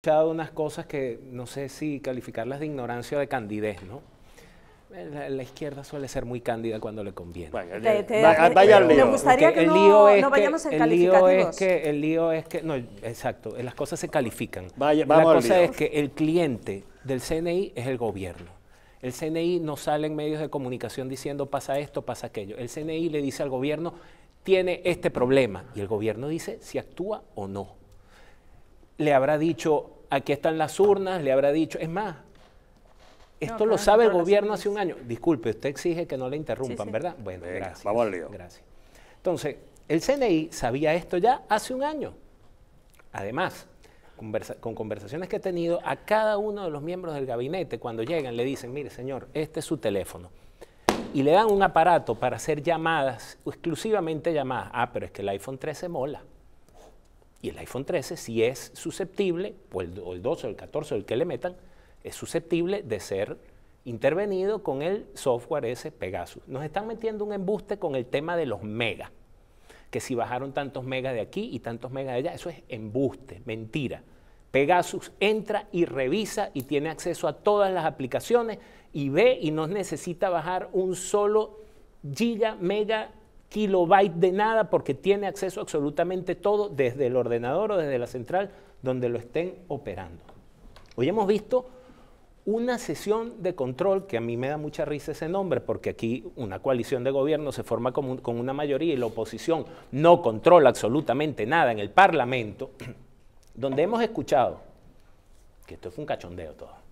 escuchado unas cosas que no sé si calificarlas de ignorancia o de candidez, ¿no? La, izquierda suele ser muy cándida cuando le conviene. Vaya, al lío. Me gustaría que el lío no, es vayamos en el que, el lío es que, no, exacto, las cosas se califican. Vaya, vamos la cosa es que el cliente del CNI es el gobierno. El CNI no sale en medios de comunicación diciendo pasa esto, pasa aquello. El CNI le dice al gobierno, tiene este problema. Y el gobierno dice si actúa o no le habrá dicho, aquí están las urnas, le habrá dicho, es más, esto lo sabe el gobierno hace un año. Disculpe, usted exige que no le interrumpan, ¿verdad? Bueno, gracias. Gracias. Entonces, el CNI sabía esto ya hace un año. Además, con conversaciones que he tenido, a cada uno de los miembros del gabinete, cuando llegan, le dicen, mire, señor, este es su teléfono. Y le dan un aparato para hacer llamadas, exclusivamente llamadas. Ah, pero es que el iPhone 13 mola. Y el iPhone 13, si es susceptible, o el, 12 o el 14 o el que le metan, es susceptible de ser intervenido con el software ese Pegasus. Nos están metiendo un embuste con el tema de los megas, que si bajaron tantos megas de aquí y tantos megas de allá, eso es embuste, mentira. Pegasus entra y revisa y tiene acceso a todas las aplicaciones y ve y no necesita bajar un solo giga, mega kilobyte de nada porque tiene acceso a absolutamente todo desde el ordenador o desde la central donde lo estén operando. Hoy hemos visto una sesión de control, que a mí me da mucha risa ese nombre, porque aquí una coalición de gobierno se forma con, con una mayoría y la oposición no controla absolutamente nada en el Parlamento, donde hemos escuchado que esto fue un cachondeo todo